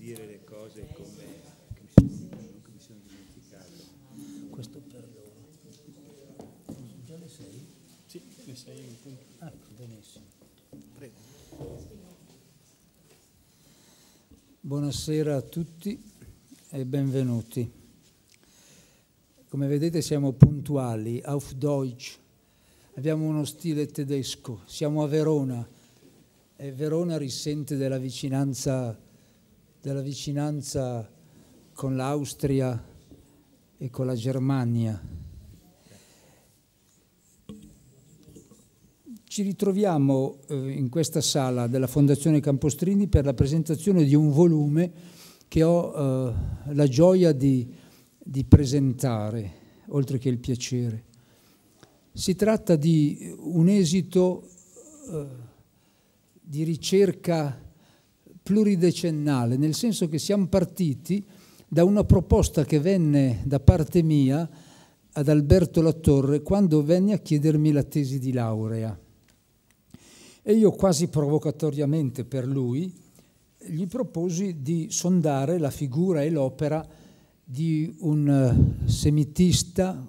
dire le cose come che mi sono, che mi sono dimenticato. Questo per loro. Già le sei? Sì, le sei in punto. Ecco, benissimo. Prego. Buonasera a tutti e benvenuti. Come vedete siamo puntuali, auf Deutsch, abbiamo uno stile tedesco, siamo a Verona e Verona risente della vicinanza della vicinanza con l'Austria e con la Germania. Ci ritroviamo eh, in questa sala della Fondazione Campostrini per la presentazione di un volume che ho eh, la gioia di, di presentare, oltre che il piacere. Si tratta di un esito eh, di ricerca pluridecennale, nel senso che siamo partiti da una proposta che venne da parte mia ad Alberto Latorre quando venne a chiedermi la tesi di laurea. E io quasi provocatoriamente per lui gli proposi di sondare la figura e l'opera di un eh, semitista,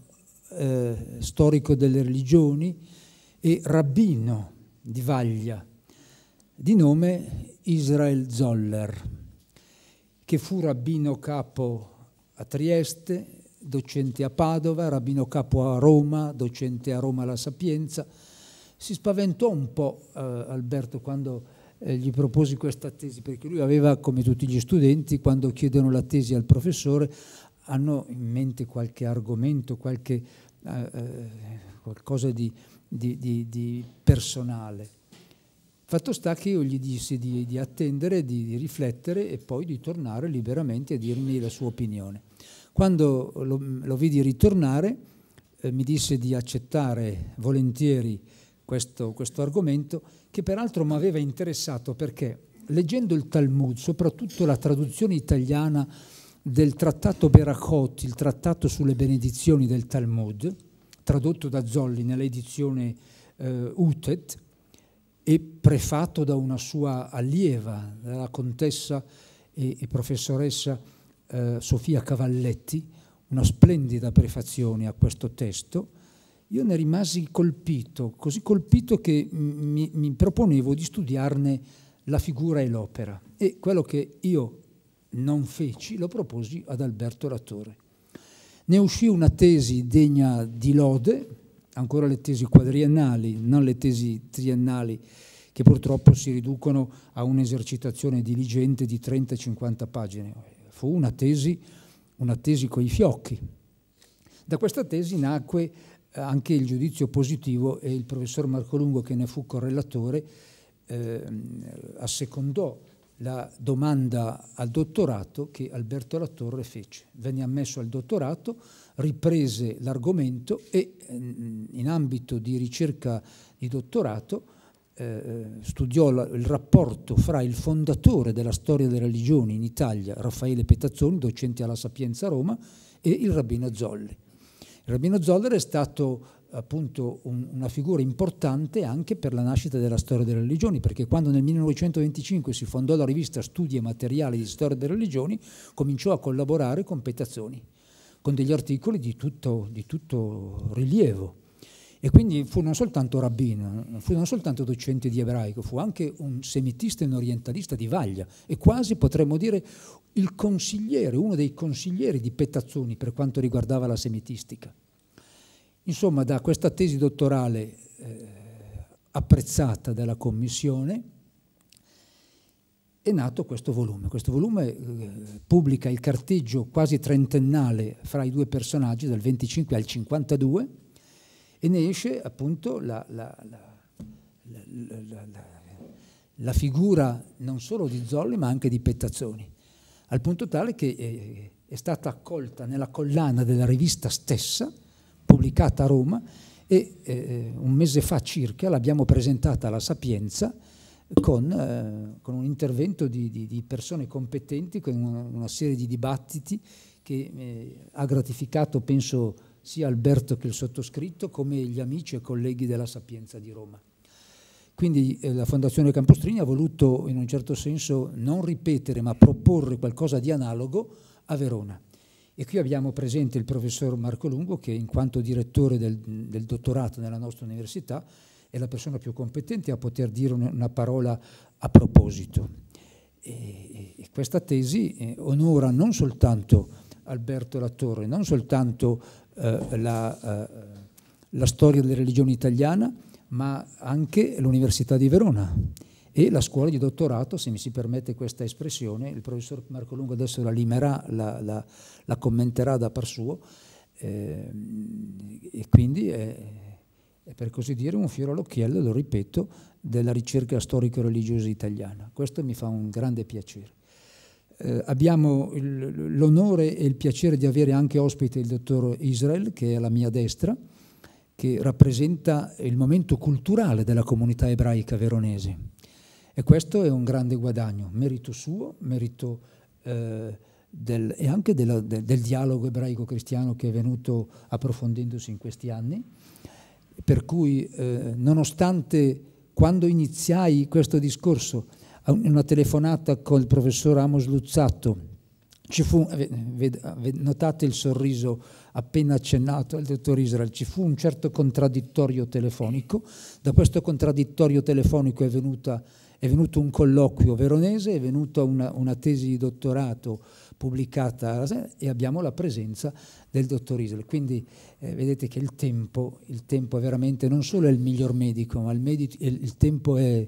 eh, storico delle religioni e rabbino di Vaglia, di nome Israel Zoller, che fu rabbino capo a Trieste, docente a Padova, rabbino capo a Roma, docente a Roma alla Sapienza. Si spaventò un po' eh, Alberto quando eh, gli proposi questa tesi, perché lui aveva, come tutti gli studenti, quando chiedono la tesi al professore, hanno in mente qualche argomento, qualche, eh, eh qualcosa di, di, di, di personale. Fatto sta che io gli dissi di, di attendere, di, di, riflettere e poi di tornare liberamente a dirmi la sua opinione. Quando lo, lo vidi ritornare, eh, mi disse di accettare volentieri questo, questo argomento, che peraltro mi aveva interessato perché leggendo il Talmud, soprattutto la traduzione italiana del trattato Beracot, il trattato sulle benedizioni del Talmud, tradotto da Zolli nell'edizione eh, Utet, e prefatto da una sua allieva, la contessa e, e professoressa eh, Sofia Cavalletti, una splendida prefazione a questo testo, io ne rimasi colpito, così colpito che mi, mi proponevo di studiarne la figura e l'opera. E quello che io non feci lo proposi ad Alberto Ratore. Ne uscì una tesi degna di lode, ancora le tesi quadriennali, non le tesi triennali, che purtroppo si riducono a un'esercitazione diligente di 30-50 pagine. Fu una tesi, una tesi coi fiocchi. Da questa tesi nacque eh, anche il giudizio positivo e il professor Marco Lungo, che ne fu correlatore, eh, assecondò la domanda al dottorato che Alberto Latorre fece. Venne ammesso al dottorato, riprese l'argomento e mm, mm, in ambito di ricerca di dottorato eh, eh, studiò la, il rapporto fra il fondatore della storia delle religioni in Italia, Raffaele Petazzoni, docente alla Sapienza Roma, e il rabbino Zoller. Il rabbino Zoller è stato appunto un, una figura importante anche per la nascita della storia delle religioni, perché quando nel 1925 si fondò la rivista Studi e Materiali di Storia delle Religioni, cominciò a collaborare con Petazzoni con degli articoli di tutto, di tutto rilievo. E quindi fu non soltanto rabbino, fu non soltanto docente di ebraico, fu anche un semitista e un orientalista di vaglia e quasi potremmo dire il consigliere, uno dei consiglieri di Petazzoni per quanto riguardava la semitistica. Insomma, da questa tesi dottorale eh, apprezzata dalla commissione è nato questo volume. Questo volume eh, pubblica il carteggio quasi trentennale fra i due personaggi, dal 25 al 52, e ne esce appunto la, la, la, la figura non solo di Zolli ma anche di Pettazzoni, al punto tale che eh, è stata accolta nella collana della rivista stessa, pubblicata a Roma, e eh, eh un mese fa circa l'abbiamo presentata alla Sapienza, con, eh, con un intervento di, di, di, persone competenti, con una, serie di dibattiti che eh, ha gratificato, penso, sia Alberto che il sottoscritto, come gli amici e colleghi della Sapienza di Roma. Quindi eh, la Fondazione Campostrini ha voluto, in un certo senso, non ripetere, ma proporre qualcosa di analogo a Verona. E qui abbiamo presente il professor Marco Lungo, che in quanto direttore del, del dottorato nella nostra università è la persona più competente a poter dire una parola a proposito. E, e questa tesi eh, onora non soltanto Alberto Latorre, non soltanto eh, la, eh, la storia della religione italiana, ma anche l'Università di Verona e la scuola di dottorato, se mi si permette questa espressione, il professor Marco Lungo adesso la limerà, la, la, la commenterà da par suo, eh, e quindi è, è per così dire un fiore all'occhiello, lo ripeto, della ricerca storico-religiosa italiana. Questo mi fa un grande piacere. Eh, abbiamo l'onore e il piacere di avere anche ospite il dottor Israel, che è alla mia destra, che rappresenta il momento culturale della comunità ebraica veronese. E questo è un grande guadagno, merito suo, merito eh, del, e anche della, del, del dialogo ebraico-cristiano che è venuto approfondendosi in questi anni per cui eh, nonostante quando iniziai questo discorso, una telefonata col professor Amos Luzzatto, ci fu, eh, notate il sorriso appena accennato al dottor Israel, ci fu un certo contraddittorio telefonico, da questo contraddittorio telefonico è, venuta, è venuto un colloquio veronese, è venuta una, una tesi di dottorato pubblicata a e abbiamo la presenza del dottor Isole. Quindi eh, vedete che il tempo, il tempo, è veramente non solo è il miglior medico, ma il, medico, il, il tempo è,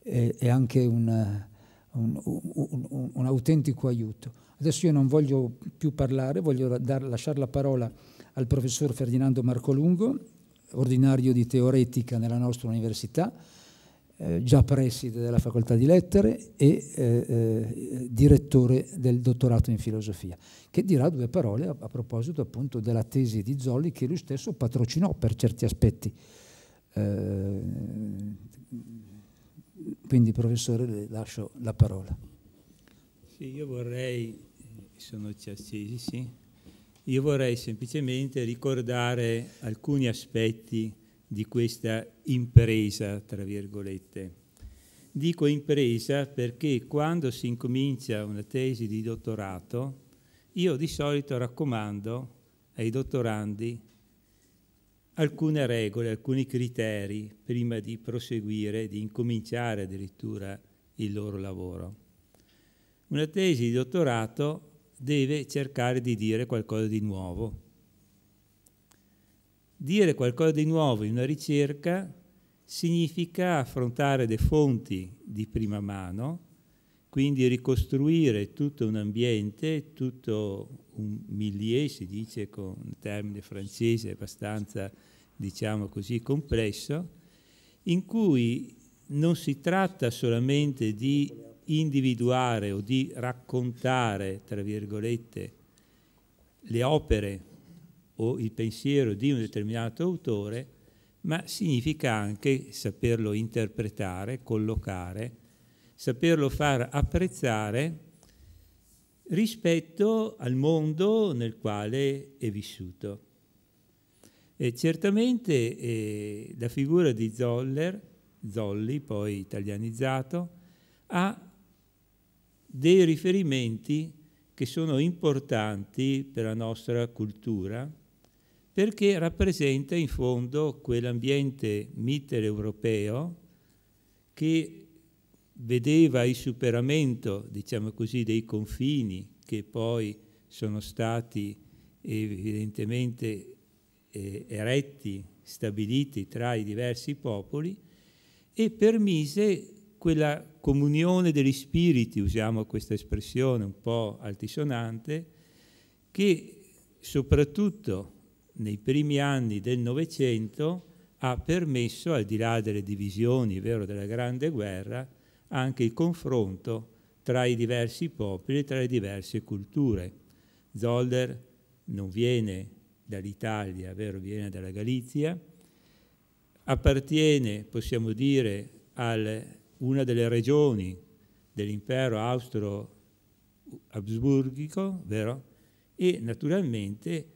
è, è anche una, un, un, un, un, autentico aiuto. Adesso io non voglio più parlare, voglio dar, lasciare la parola al professor Ferdinando Marcolungo, ordinario di teoretica nella nostra università, eh, già preside della facoltà di lettere e eh, eh, direttore del dottorato in filosofia, che dirà due parole a, a, proposito appunto della tesi di Zolli che lui stesso patrocinò per certi aspetti. Eh, quindi professore le lascio la parola. Sì, io vorrei, sono accesi, sì, io vorrei semplicemente ricordare alcuni aspetti di questa impresa, tra virgolette. Dico impresa perché quando si incomincia una tesi di dottorato, io di solito raccomando ai dottorandi alcune regole, alcuni criteri prima di proseguire, di incominciare addirittura il loro lavoro. Una tesi di dottorato deve cercare di dire qualcosa di nuovo, dire qualcosa di nuovo in una ricerca significa affrontare le fonti di prima mano, quindi ricostruire tutto un ambiente, tutto un milieu, si dice con un termine francese abbastanza, diciamo così, complesso, in cui non si tratta solamente di individuare o di raccontare, tra virgolette, le opere o il pensiero di un determinato autore, ma significa anche saperlo interpretare, collocare, saperlo far apprezzare rispetto al mondo nel quale è vissuto. E certamente eh, la figura di Zoller, Zolli poi italianizzato, ha dei riferimenti che sono importanti per la nostra cultura, perché rappresenta in fondo quell'ambiente mitteleuropeo che vedeva il superamento, diciamo così, dei confini che poi sono stati evidentemente eh, eretti, stabiliti tra i diversi popoli e permise quella comunione degli spiriti, usiamo questa espressione un po' altisonante, che soprattutto nei primi anni del Novecento ha permesso, al di là delle divisioni vero, della Grande Guerra, anche il confronto tra i diversi popoli e tra le diverse culture. Zolder non viene dall'Italia, vero, viene dalla Galizia, appartiene, possiamo dire, a una delle regioni dell'impero austro-absburgico, vero? E naturalmente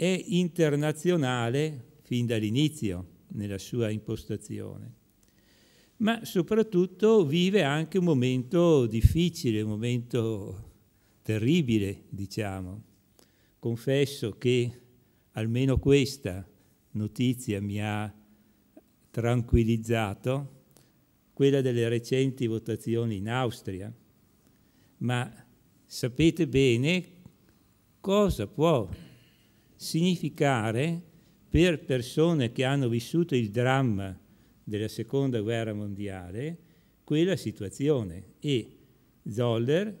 è internazionale fin dall'inizio nella sua impostazione, ma soprattutto vive anche un momento difficile, un momento terribile, diciamo. Confesso che almeno questa notizia mi ha tranquillizzato, quella delle recenti votazioni in Austria, ma sapete bene cosa può significare per persone che hanno vissuto il dramma della seconda guerra mondiale quella situazione e Zoller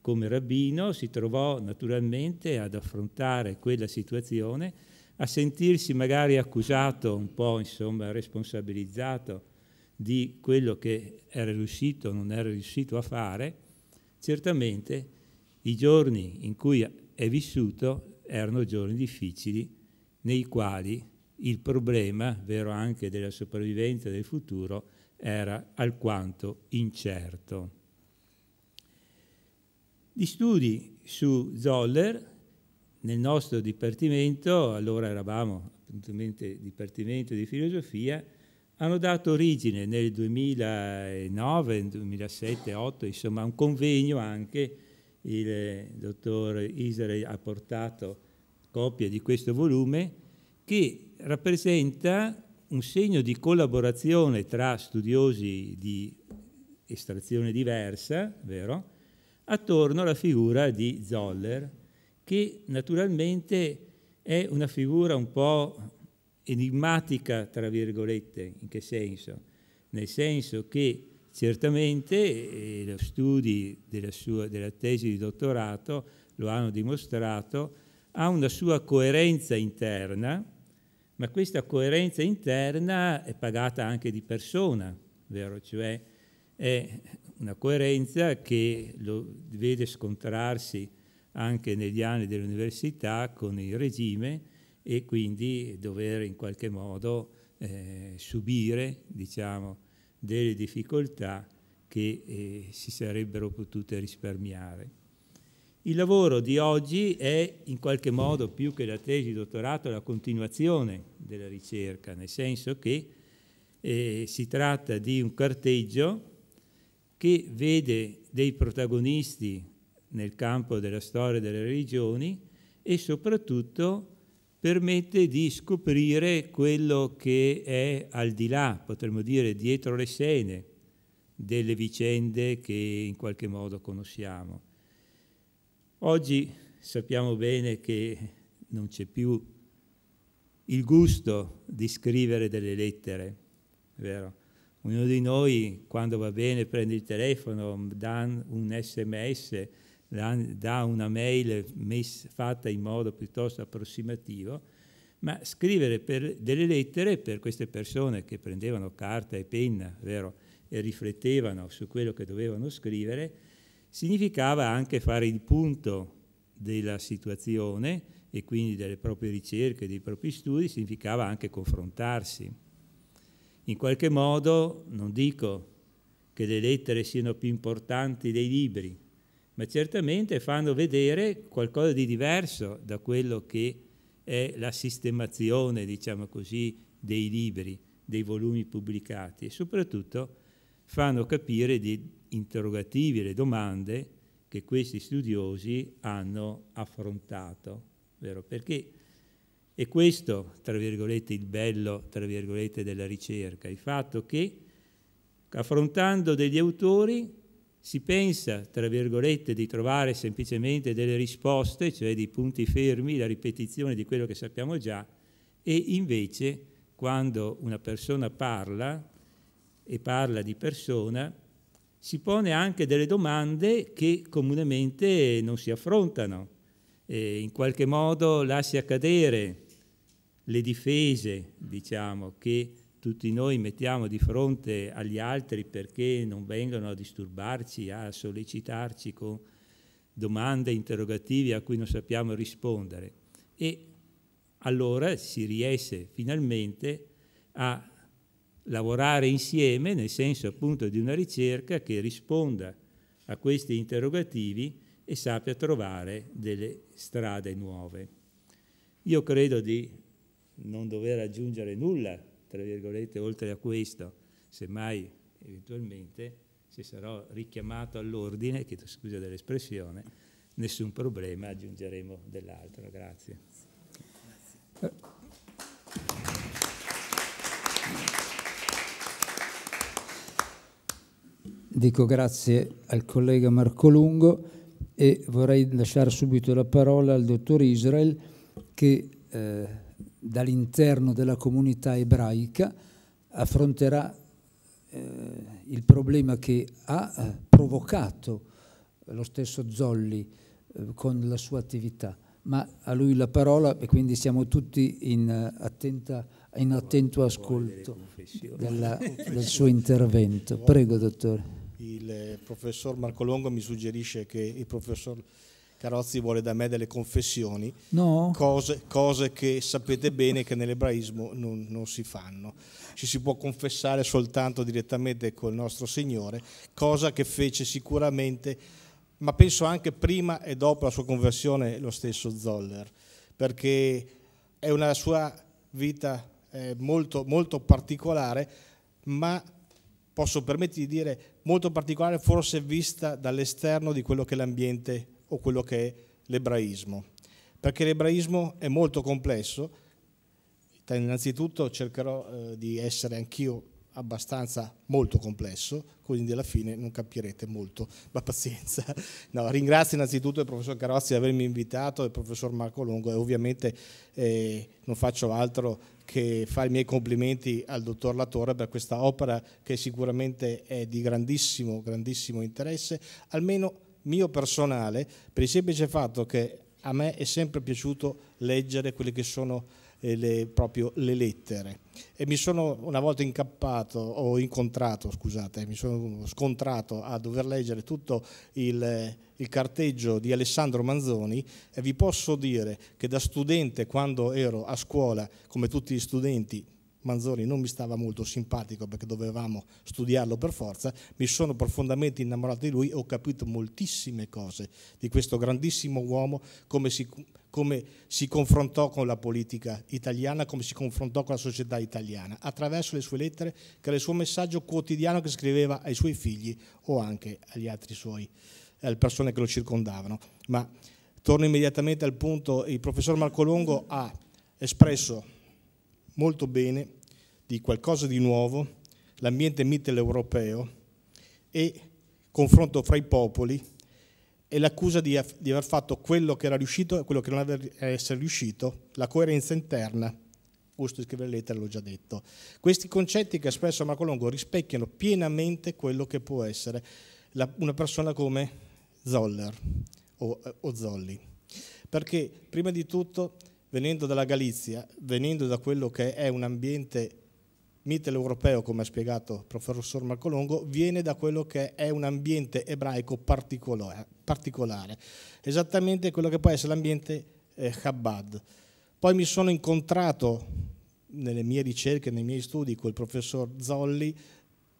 come rabbino si trovò naturalmente ad affrontare quella situazione, a sentirsi magari accusato, un po' insomma responsabilizzato di quello che era riuscito o non era riuscito a fare, certamente i giorni in cui è vissuto erano giorni difficili nei quali il problema, vero anche della sopravvivenza del futuro, era alquanto incerto. Gli studi su Zoller nel nostro dipartimento, allora eravamo appunto dipartimento di filosofia, hanno dato origine nel 2009, 2007, 2008, insomma, un convegno anche il eh, dottor Israel ha portato copia di questo volume che rappresenta un segno di collaborazione tra studiosi di estrazione diversa, vero? attorno alla figura di Zoller, che naturalmente è una figura un po' enigmatica, tra virgolette, in che senso? Nel senso che Certamente eh, gli studi della, sua, della tesi di dottorato lo hanno dimostrato, ha una sua coerenza interna, ma questa coerenza interna è pagata anche di persona, vero? Cioè è una coerenza che lo vede scontrarsi anche negli anni dell'università con il regime e quindi dover in qualche modo eh, subire, diciamo, delle difficoltà che eh, si sarebbero potute risparmiare. Il lavoro di oggi è in qualche modo più che la tesi di dottorato la continuazione della ricerca, nel senso che eh, si tratta di un carteggio che vede dei protagonisti nel campo della storia delle religioni e soprattutto permette di scoprire quello che è al di là, potremmo dire dietro le scene delle vicende che in qualche modo conosciamo. Oggi sappiamo bene che non c'è più il gusto di scrivere delle lettere, vero? Ognuno di noi, quando va bene, prende il telefono, dà un sms, da una mail messa, fatta in modo piuttosto approssimativo, ma scrivere delle lettere per queste persone che prendevano carta e penna vero, e riflettevano su quello che dovevano scrivere, significava anche fare il punto della situazione e quindi delle proprie ricerche, dei propri studi, significava anche confrontarsi. In qualche modo, non dico che le lettere siano più importanti dei libri, ma certamente fanno vedere qualcosa di diverso da quello che è la sistemazione, diciamo così, dei libri, dei volumi pubblicati e soprattutto fanno capire gli interrogativi, le domande che questi studiosi hanno affrontato, vero? Perché è questo, tra virgolette, il bello, tra virgolette, della ricerca, il fatto che affrontando degli autori si pensa, tra virgolette, di trovare semplicemente delle risposte, cioè dei punti fermi, la ripetizione di quello che sappiamo già, e invece quando una persona parla e parla di persona, si pone anche delle domande che comunemente non si affrontano, e in qualche modo lascia cadere le difese, diciamo, che tutti noi mettiamo di fronte agli altri perché non vengano a disturbarci, a sollecitarci con domande, interrogativi a cui non sappiamo rispondere. E allora si riesce finalmente a lavorare insieme nel senso appunto di una ricerca che risponda a questi interrogativi e sappia trovare delle strade nuove. Io credo di non dover aggiungere nulla tra virgolette, oltre a questo, semmai eventualmente, se sarò richiamato all'ordine, chiedo scusa dell'espressione, nessun problema, aggiungeremo dell'altro. Grazie. Grazie. Dico grazie al collega Marco Lungo e vorrei lasciare subito la parola al dottor Israel che eh, dall'interno della comunità ebraica affronterà eh, il problema che ha eh, provocato lo stesso Zolli eh, con la sua attività, ma a lui la parola e quindi siamo tutti in, eh, attenta, in attento ascolto della, del suo intervento. Prego, dottore. Il eh, professor Marco Longo mi suggerisce che il professor Carozzi vuole da me delle confessioni, no. cose, cose, che sapete bene che nell'ebraismo non, non si fanno. Ci si può confessare soltanto direttamente col nostro Signore, cosa che fece sicuramente, ma penso anche prima e dopo la sua conversione lo stesso Zoller, perché è una sua vita eh, molto, molto particolare, ma posso permettermi di dire molto particolare forse vista dall'esterno di quello che è l'ambiente o quello che è l'ebraismo, perché l'ebraismo è molto complesso. Innanzitutto cercherò eh, di essere anch'io abbastanza molto complesso, quindi alla fine non capirete molto, ma pazienza. No, ringrazio innanzitutto il professor Carozzi di avermi invitato e il professor Marco Longo e ovviamente eh, non faccio altro che fare i miei complimenti al dottor Latore per questa opera che sicuramente è di grandissimo, grandissimo interesse, almeno mio personale per il semplice fatto che a me è sempre piaciuto leggere quelle che sono eh, le, proprio le lettere e mi sono una volta incappato o incontrato, scusate, mi sono scontrato a dover leggere tutto il, il carteggio di Alessandro Manzoni e vi posso dire che da studente quando ero a scuola, come tutti gli studenti, Manzoni non mi stava molto simpatico perché dovevamo studiarlo per forza, mi sono profondamente innamorato di lui, e ho capito moltissime cose di questo grandissimo uomo, come si, come si confrontò con la politica italiana, come si confrontò con la società italiana, attraverso le sue lettere, che era il suo messaggio quotidiano che scriveva ai suoi figli o anche agli altri suoi, alle eh, persone che lo circondavano. Ma torno immediatamente al punto, il professor Marco Longo ha espresso molto bene di qualcosa di nuovo, l'ambiente mitteleuropeo e confronto fra i popoli e l'accusa di, di, aver fatto quello che era riuscito e quello che non aveva essere riuscito, la coerenza interna, gusto di scrivere lettere l'ho già detto. Questi concetti che ha espresso Marco Longo rispecchiano pienamente quello che può essere la, una persona come Zoller o, o Zolli, perché prima di tutto venendo dalla Galizia, venendo da quello che è un ambiente mitteleuropeo, come ha spiegato il professor Marco Longo, viene da quello che è un ambiente ebraico particolare, particolare esattamente quello che può essere l'ambiente eh, Chabad. Poi mi sono incontrato nelle mie ricerche, nei miei studi col professor Zolli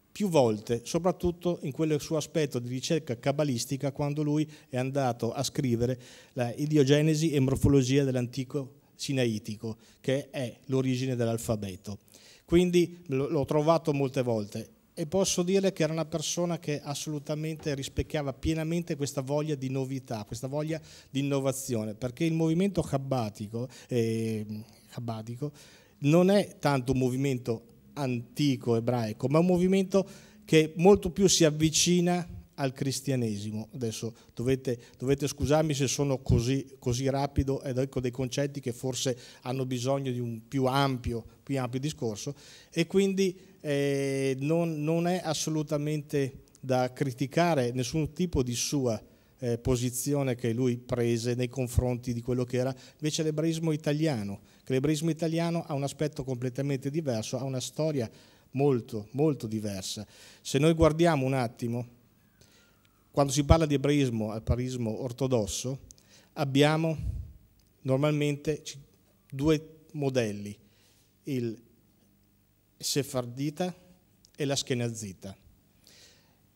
più volte, soprattutto in quel suo aspetto di ricerca cabalistica quando lui è andato a scrivere la idiogenesi e morfologia dell'antico sinaitico, che è l'origine dell'alfabeto. Quindi l'ho trovato molte volte e posso dire che era una persona che assolutamente rispecchiava pienamente questa voglia di novità, questa voglia di innovazione, perché il movimento cabbatico, eh, cabbatico non è tanto un movimento antico ebraico, ma un movimento che molto più si avvicina al cristianesimo. Adesso dovete, dovete scusarmi se sono così, così, rapido ed ecco dei concetti che forse hanno bisogno di un più ampio, più ampio discorso e quindi eh, non, non, è assolutamente da criticare nessun tipo di sua eh, posizione che lui prese nei confronti di quello che era invece l'ebraismo italiano, che l'ebraismo italiano ha un aspetto completamente diverso, ha una storia molto, molto diversa. Se noi guardiamo un attimo quando si parla di ebraismo, alparismo ortodosso, abbiamo normalmente due modelli, il sefardita e la schenazita.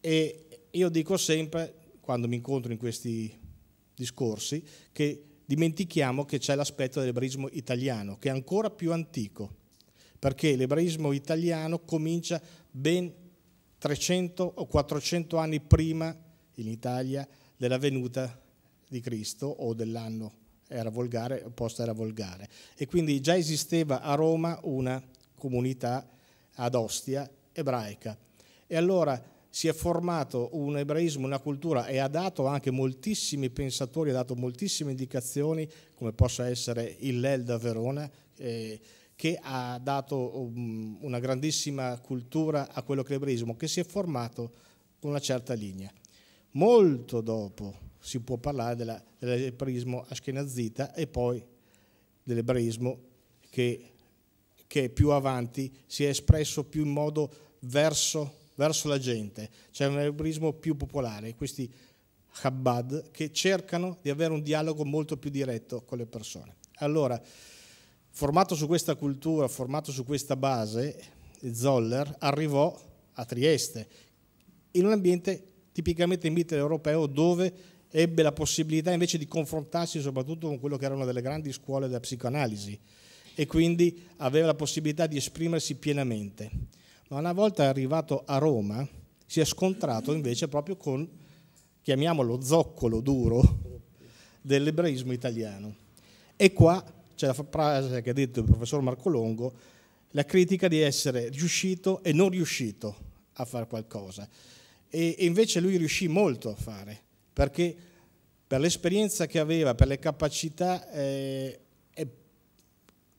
E io dico sempre, quando mi incontro in questi discorsi, che dimentichiamo che c'è l'aspetto dell'ebraismo italiano, che è ancora più antico, perché l'ebraismo italiano comincia ben 300 o 400 anni prima in Italia della venuta di Cristo o dell'anno era volgare, post era volgare. E quindi già esisteva a Roma una comunità ad Ostia ebraica. E allora si è formato un ebraismo, una cultura e ha dato anche moltissimi pensatori, ha dato moltissime indicazioni, come possa essere Hillel da Verona, eh, che ha dato um, una grandissima cultura a quello che è l'ebraismo, che si è formato con una certa linea molto dopo si può parlare della, dell'ebraismo ashkenazita e poi dell'ebraismo che, che, più avanti si è espresso più in modo verso, verso la gente, cioè un ebraismo più popolare, questi Chabad che cercano di avere un dialogo molto più diretto con le persone. Allora, formato su questa cultura, formato su questa base, Zoller arrivò a Trieste in un ambiente tipicamente in Mittel europeo dove ebbe la possibilità invece di confrontarsi soprattutto con quello che era una delle grandi scuole della psicoanalisi e quindi aveva la possibilità di esprimersi pienamente. Ma una volta arrivato a Roma si è scontrato invece proprio con, chiamiamolo zoccolo duro, dell'ebraismo italiano. E qua c'è la frase che ha detto il professor Marco Longo, la critica di essere riuscito e non riuscito a fare qualcosa e, invece lui riuscì molto a fare, perché per l'esperienza che aveva, per le capacità eh,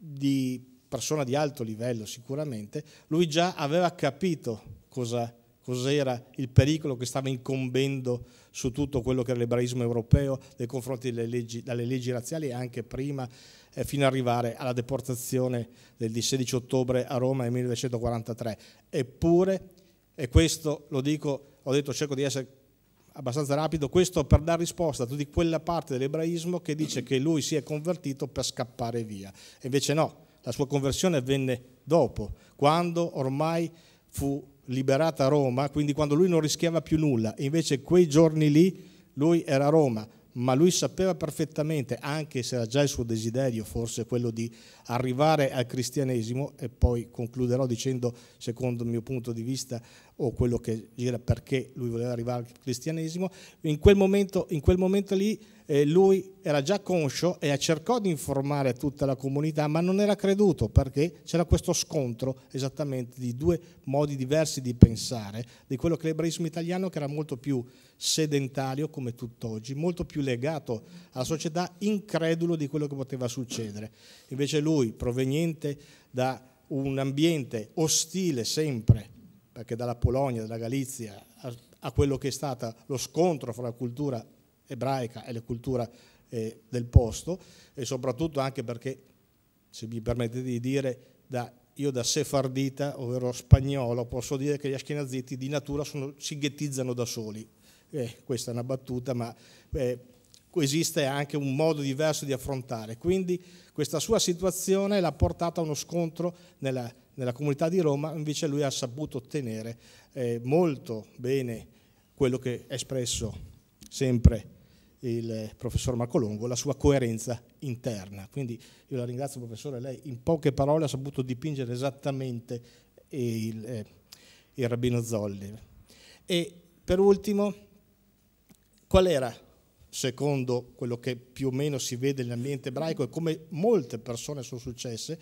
di persona di alto livello sicuramente, lui già aveva capito cosa, cos'era il pericolo che stava incombendo su tutto quello che era l'ebraismo europeo nei confronti delle leggi, dalle leggi razziali anche prima, eh, fino ad arrivare alla deportazione del 16 ottobre a Roma nel 1943. Eppure, e questo lo dico ho detto cerco di essere abbastanza rapido, questo per dare risposta a tutta quella parte dell'ebraismo che dice che lui si è convertito per scappare via. E invece no, la sua conversione avvenne dopo, quando ormai fu liberata Roma, quindi quando lui non rischiava più nulla, invece quei giorni lì lui era a Roma, ma lui sapeva perfettamente, anche se era già il suo desiderio forse quello di arrivare al cristianesimo, e poi concluderò dicendo, secondo il mio punto di vista, o quello che gira perché lui voleva arrivare al cristianesimo, in quel momento, in quel momento lì eh, lui era già conscio e cercò di informare tutta la comunità, ma non era creduto perché c'era questo scontro esattamente di due modi diversi di pensare, di quello che l'ebraismo italiano che era molto più sedentario come tutt'oggi, molto più legato alla società, incredulo di quello che poteva succedere. Invece lui, proveniente da un ambiente ostile sempre perché dalla Polonia, dalla Galizia, a, a quello che è stato lo scontro fra la cultura ebraica e la cultura eh, del posto, e soprattutto anche perché, se mi permettete di dire, da, io da sefardita, ovvero spagnolo, posso dire che gli ashkenaziti di natura sono, si ghettizzano da soli. Eh, questa è una battuta, ma... Eh, esiste anche un modo diverso di affrontare. Quindi questa sua situazione l'ha portata a uno scontro nella, nella comunità di Roma, invece lui ha saputo ottenere eh, molto bene quello che ha espresso sempre il eh, professor Marco Longo, la sua coerenza interna. Quindi io la ringrazio professore, lei in poche parole ha saputo dipingere esattamente il, eh, il rabbino Zolli. E per ultimo, qual era, secondo quello che più o meno si vede nell'ambiente ebraico e come molte persone sono successe,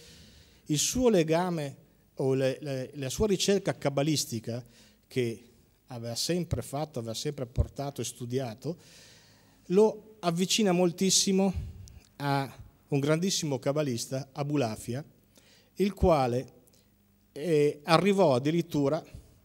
il suo legame o le, le, la sua ricerca cabalistica che aveva sempre fatto, aveva sempre portato e studiato, lo avvicina moltissimo a un grandissimo cabalista, Abulafia, il quale eh, arrivò addirittura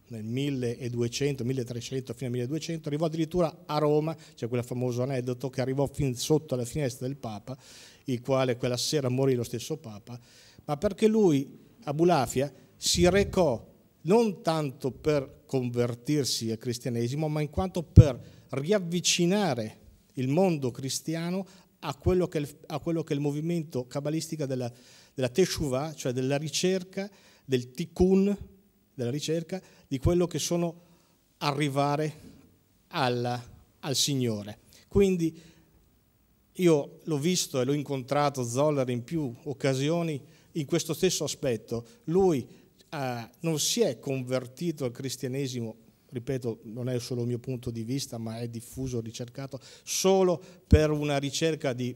nel 1200, 1300, fino al 1200, arrivò addirittura a Roma, c'è cioè quel famoso aneddoto che arrivò fin sotto alla finestra del Papa, il quale quella sera morì lo stesso Papa, ma perché lui Abulafia, si recò non tanto per convertirsi al cristianesimo, ma in quanto per riavvicinare il mondo cristiano a quello che, a quello che è il movimento cabalistico della, della Teshuvah, cioè della ricerca, del tikkun, della ricerca di quello che sono arrivare alla, al Signore. Quindi io l'ho visto e l'ho incontrato Zoller in più occasioni, in questo stesso aspetto. Lui eh, non si è convertito al cristianesimo, ripeto, non è solo il mio punto di vista, ma è diffuso, ricercato, solo per una ricerca di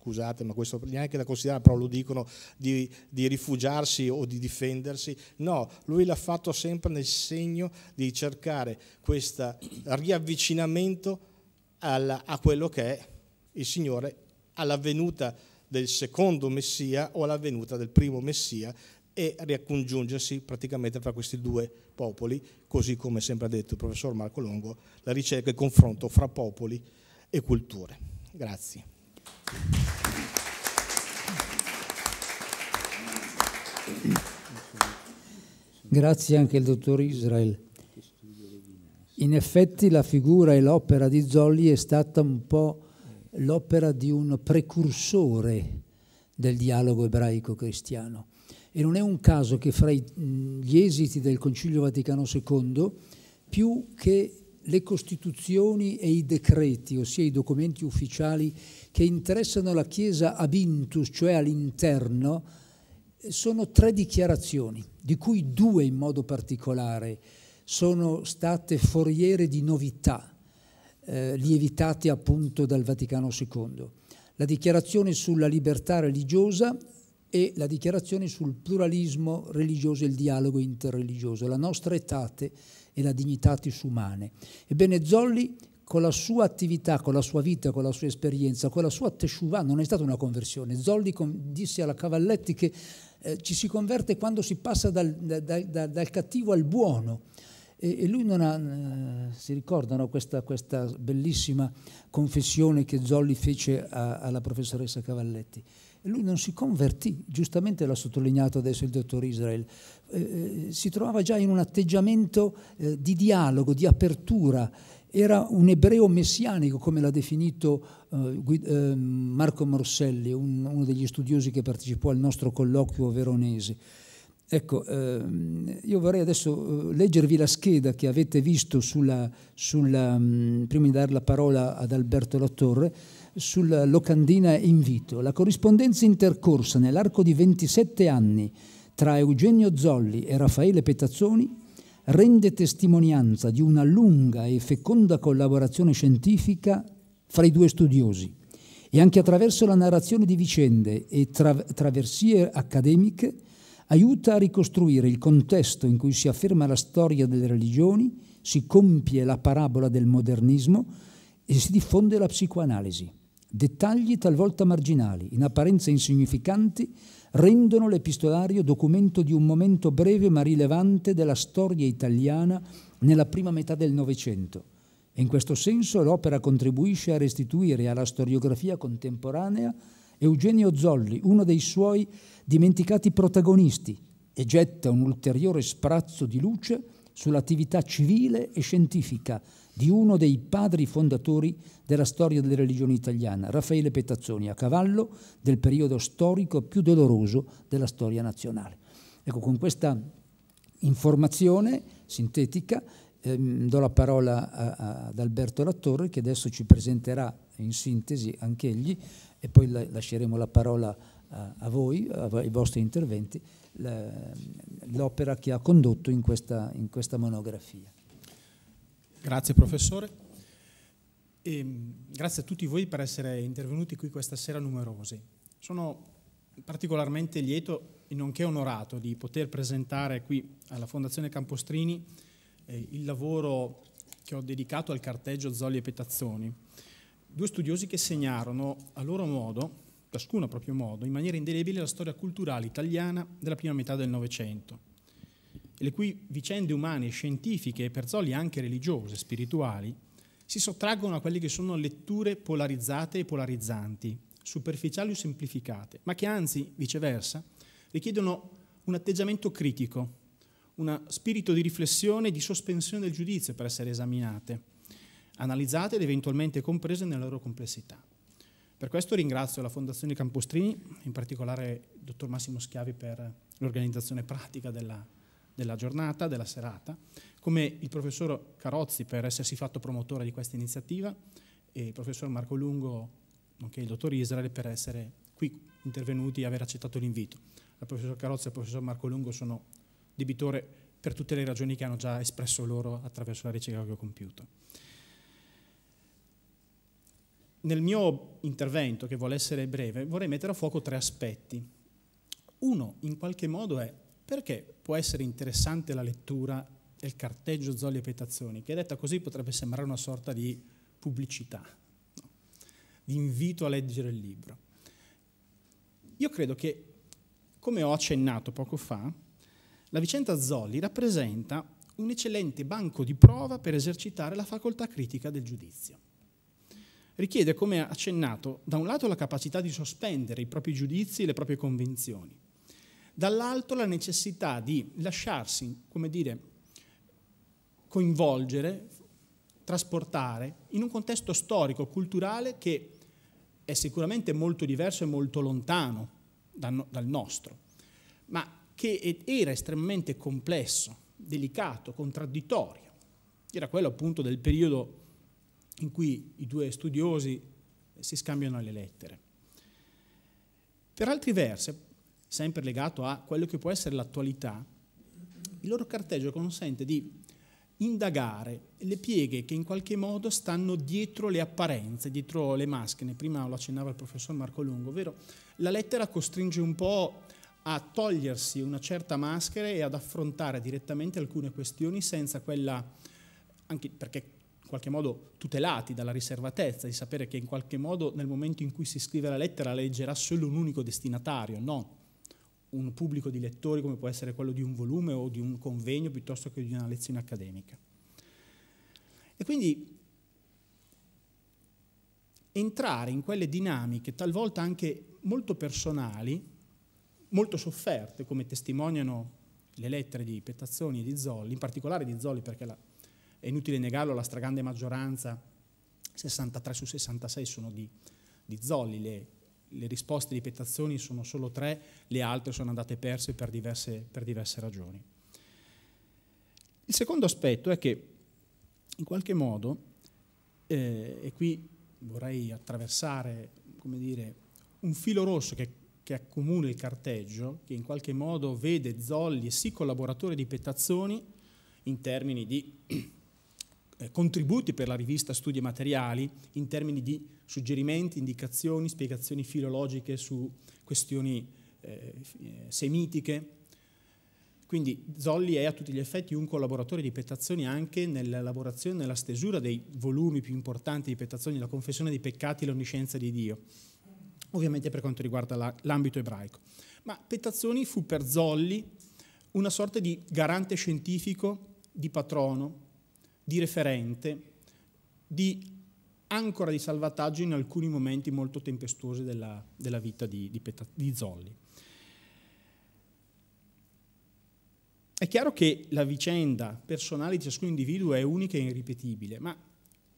scusate, ma questo neanche da considerare, però lo dicono, di, di rifugiarsi o di difendersi. No, lui l'ha fatto sempre nel segno di cercare questo riavvicinamento alla, a quello che è il Signore, alla venuta all'avvenuta del secondo Messia o alla venuta del primo Messia e riaccongiungersi praticamente fra questi due popoli, così come sempre ha detto il professor Marco Longo, la ricerca e il confronto fra popoli e culture. Grazie. Grazie anche al dottor Israel. In effetti la figura e l'opera di Zolli è stata un po' l'opera di un precursore del dialogo ebraico-cristiano. E non è un caso che fra gli esiti del Concilio Vaticano II, più che le costituzioni e i decreti, ossia i documenti ufficiali che interessano la Chiesa ab intus, cioè all'interno, sono tre dichiarazioni, di cui due in modo particolare sono state foriere di novità eh, lievitati appunto dal Vaticano II. La dichiarazione sulla libertà religiosa e la dichiarazione sul pluralismo religioso e il dialogo interreligioso, la nostra etate e la dignitatis umane. Ebbene, Zolli con la sua attività, con la sua vita, con la sua esperienza, con la sua teshuva, non è stata una conversione. Zolli disse alla Cavalletti che eh, ci si converte quando si passa dal, da, da, dal cattivo al buono e, e lui non ha, eh, si ricordano questa, questa, bellissima confessione che Zolli fece a, alla professoressa Cavalletti. E lui non si convertì, giustamente l'ha sottolineato adesso il dottor Israel, eh, eh si trovava già in un atteggiamento eh, di dialogo, di apertura, era un ebreo messianico, come l'ha definito eh, eh Marco Morselli, un, uno degli studiosi che partecipò al nostro colloquio veronese. Ecco, ehm, io vorrei adesso eh, leggervi la scheda che avete visto sulla, sulla, mm, prima di dare la parola ad Alberto Latorre, sulla locandina Invito. La corrispondenza intercorsa nell'arco di 27 anni tra Eugenio Zolli e Raffaele Petazzoni rende testimonianza di una lunga e feconda collaborazione scientifica fra i due studiosi e anche attraverso la narrazione di vicende e tra traversie accademiche aiuta a ricostruire il contesto in cui si afferma la storia delle religioni, si compie la parabola del modernismo e si diffonde la psicoanalisi. Dettagli talvolta marginali, in apparenza insignificanti, rendono l'epistolario documento di un momento breve ma rilevante della storia italiana nella prima metà del Novecento. in questo senso l'opera contribuisce a restituire alla storiografia contemporanea Eugenio Zolli, uno dei suoi dimenticati protagonisti, e getta un ulteriore sprazzo di luce sull'attività civile e scientifica di uno dei padri fondatori della storia delle religioni italiane, Raffaele Petazzoni, a cavallo del periodo storico più doloroso della storia nazionale. Ecco, con questa informazione sintetica ehm, do la parola a, a, ad Alberto Latorre che adesso ci presenterà in sintesi anch'egli e poi la, lasceremo la parola a, eh, a voi, ai vostri interventi, l'opera che ha condotto in questa, in questa monografia. Grazie professore. E ehm, grazie a tutti voi per essere intervenuti qui questa sera numerosi. Sono particolarmente lieto e nonché onorato di poter presentare qui alla Fondazione Campostrini eh, il lavoro che ho dedicato al carteggio Zolli e Petazzoni due studiosi che segnarono a loro modo, ciascuno a proprio modo, in maniera indelebile la storia culturale italiana della prima metà del Novecento, le cui vicende umane, scientifiche e per perzoli anche religiose, spirituali, si sottraggono a quelle che sono letture polarizzate e polarizzanti, superficiali o semplificate, ma che anzi, viceversa, richiedono un atteggiamento critico, uno spirito di riflessione e di sospensione del giudizio per essere esaminate analizzate ed eventualmente comprese nella loro complessità. Per questo ringrazio la Fondazione Campostrini, in particolare il dottor Massimo Schiavi per l'organizzazione pratica della, della giornata, della serata, come il professor Carozzi per essersi fatto promotore di questa iniziativa e il professor Marco Lungo, nonché il dottor Israele, per essere qui intervenuti e aver accettato l'invito. Il professor Carozzi e il professor Marco Lungo sono debitore per tutte le ragioni che hanno già espresso loro attraverso la ricerca che ho compiuto nel mio intervento, che vuole essere breve, vorrei mettere a fuoco tre aspetti. Uno, in qualche modo, è perché può essere interessante la lettura del carteggio Zolli e Petazzoni, che detta così potrebbe sembrare una sorta di pubblicità, no? di invito a leggere il libro. Io credo che, come ho accennato poco fa, la vicenda Zolli rappresenta un eccellente banco di prova per esercitare la facoltà critica del giudizio richiede, come accennato, da un lato la capacità di sospendere i propri giudizi e le proprie convinzioni, dall'altro la necessità di lasciarsi, come dire, coinvolgere, trasportare in un contesto storico, culturale che è sicuramente molto diverso e molto lontano dal nostro, ma che era estremamente complesso, delicato, contraddittorio. Era quello appunto del periodo in cui i due studiosi eh, si scambiano le lettere. Per altri versi, sempre legato a quello che può essere l'attualità, il loro carteggio consente di indagare le pieghe che in qualche modo stanno dietro le apparenze, dietro le maschere. Prima lo accennava il professor Marco Lungo, ovvero la lettera costringe un po' a togliersi una certa maschera e ad affrontare direttamente alcune questioni senza quella, anche perché in qualche modo tutelati dalla riservatezza, di sapere che in qualche modo nel momento in cui si scrive la lettera leggerà solo un unico destinatario, non un pubblico di lettori come può essere quello di un volume o di un convegno piuttosto che di una lezione accademica. E quindi entrare in quelle dinamiche talvolta anche molto personali, molto sofferte, come testimoniano le lettere di Petazzoni e di Zolli, in particolare di Zolli perché la è inutile negarlo, la stragrande maggioranza, 63 su 66, sono di, di Zolli, le, le, risposte di Pettazzoni sono solo tre, le altre sono andate perse per diverse, per diverse ragioni. Il secondo aspetto è che in qualche modo, eh, e qui vorrei attraversare dire, un filo rosso che, che, accomuna il carteggio, che in qualche modo vede Zolli sì collaboratore di Petazzoni in termini di eh, contributi per la rivista Studi e Materiali in termini di suggerimenti, indicazioni, spiegazioni filologiche su questioni eh, eh semitiche. Quindi Zolli è a tutti gli effetti un collaboratore di Pettazzoni anche nell'elaborazione e nella stesura dei volumi più importanti di Pettazzoni, la confessione dei peccati e l'onniscienza di Dio, ovviamente per quanto riguarda l'ambito la, ebraico. Ma Pettazzoni fu per Zolli una sorta di garante scientifico, di patrono, di referente, di ancora di salvataggio in alcuni momenti molto tempestuosi della, della vita di, di, di Zolli. È chiaro che la vicenda personale di ciascun individuo è unica e irripetibile, ma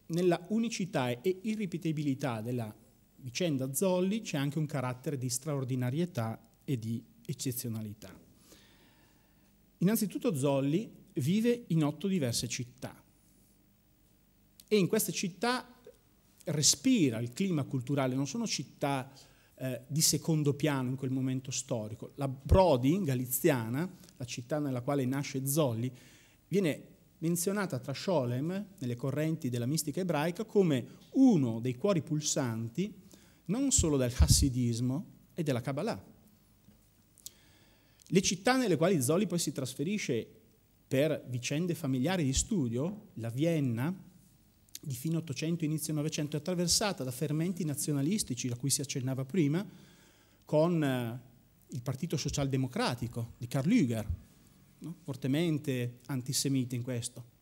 nella unicità e irripetibilità della vicenda Zolli c'è anche un carattere di straordinarietà e di eccezionalità. Innanzitutto Zolli vive in otto diverse città, e in queste città respira il clima culturale, non sono città eh, di secondo piano in quel momento storico. La Brodi, galiziana, la città nella quale nasce Zolli, viene menzionata tra Scholem, nelle correnti della mistica ebraica, come uno dei cuori pulsanti non solo del Hassidismo e della Kabbalah. Le città nelle quali Zolli poi si trasferisce per vicende familiari di studio, la Vienna, di fine 800, inizio 900, è attraversata da fermenti nazionalistici, a cui si accennava prima, con eh, il Partito Socialdemocratico di Karl Luger, no? fortemente antisemita in questo.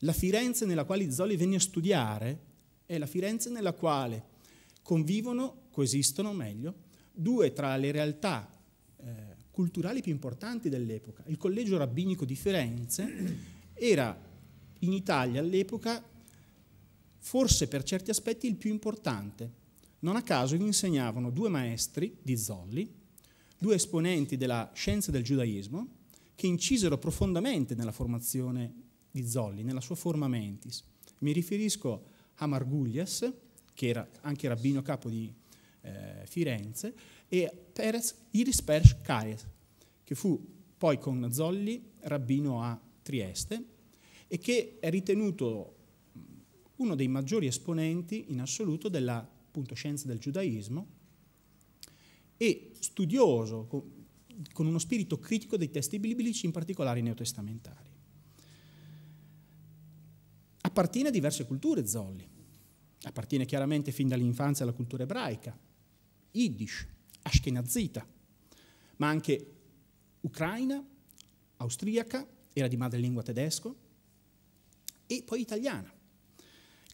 La Firenze nella quale Zoli venne a studiare è la Firenze nella quale convivono, coesistono meglio, due tra le realtà eh, culturali più importanti dell'epoca. Il Collegio Rabbinico di Firenze era in Italia all'epoca forse per certi aspetti il più importante. Non a caso gli insegnavano due maestri di Zolli, due esponenti della scienza del giudaismo, che incisero profondamente nella formazione di Zolli, nella sua forma mentis. Mi riferisco a Marguglias, che era anche rabbino capo di eh, Firenze, e Perez Iris Persh Caez, che fu poi con Zolli rabbino a Trieste e che è ritenuto uno dei maggiori esponenti in assoluto della appunto, scienza del giudaismo e studioso con uno spirito critico dei testi biblici, in particolare i neotestamentari. Appartiene a diverse culture Zolli, appartiene chiaramente fin dall'infanzia alla cultura ebraica, yiddish, ashkenazita, ma anche ucraina, austriaca, era di madrelingua tedesco, e poi italiana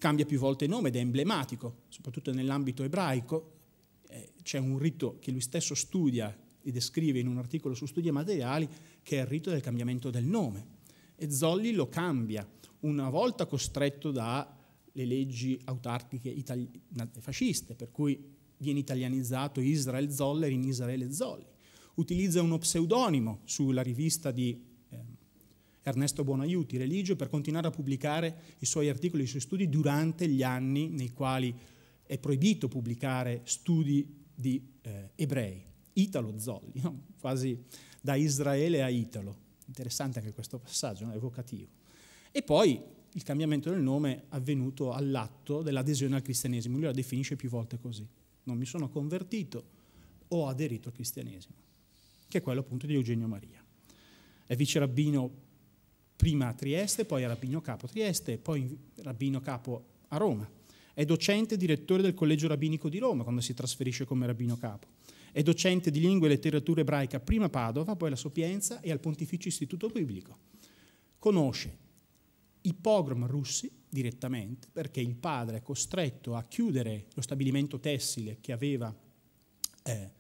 cambia più volte nome ed è emblematico, soprattutto nell'ambito ebraico. Eh, c'è un rito che lui stesso studia e descrive in un articolo su studi materiali, che è il rito del cambiamento del nome. E Zolli lo cambia, una volta costretto dalle leggi autarchiche itali- fasciste, per cui viene italianizzato Israel Zoller in Israele Zolli. Utilizza uno pseudonimo sulla rivista di Ernesto Buonaiuti, Religio, per continuare a pubblicare i suoi articoli, e i suoi studi durante gli anni nei quali è proibito pubblicare studi di eh, ebrei. Italo Zolli, no? quasi da Israele a Italo. Interessante anche questo passaggio, no? evocativo. E poi il cambiamento del nome avvenuto all'atto dell'adesione al cristianesimo, lui la definisce più volte così. Non mi sono convertito, ho aderito al cristianesimo, che è quello appunto di Eugenio Maria. È vice rabbino prima a Trieste, poi a Rabbino Capo Trieste, poi Rabbino Capo a Roma. È docente e direttore del Collegio Rabbinico di Roma quando si trasferisce come Rabbino Capo. È docente di lingua e letteratura ebraica prima a Padova, poi alla Sapienza e al Pontificio Istituto Biblico. Conosce i pogrom russi direttamente perché il padre è costretto a chiudere lo stabilimento tessile che aveva eh,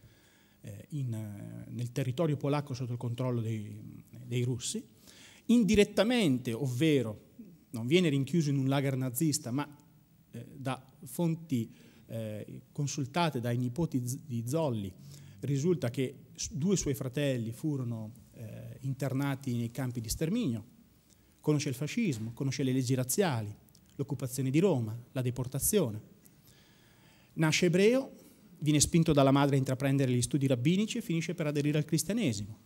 eh in, nel territorio polacco sotto il controllo dei, dei russi indirettamente, ovvero non viene rinchiuso in un lager nazista, ma eh, da fonti eh, consultate dai nipoti di Zolli risulta che due suoi fratelli furono eh, internati nei campi di sterminio. Conosce il fascismo, conosce le leggi razziali, l'occupazione di Roma, la deportazione. Nasce ebreo, viene spinto dalla madre a intraprendere gli studi rabbinici e finisce per aderire al cristianesimo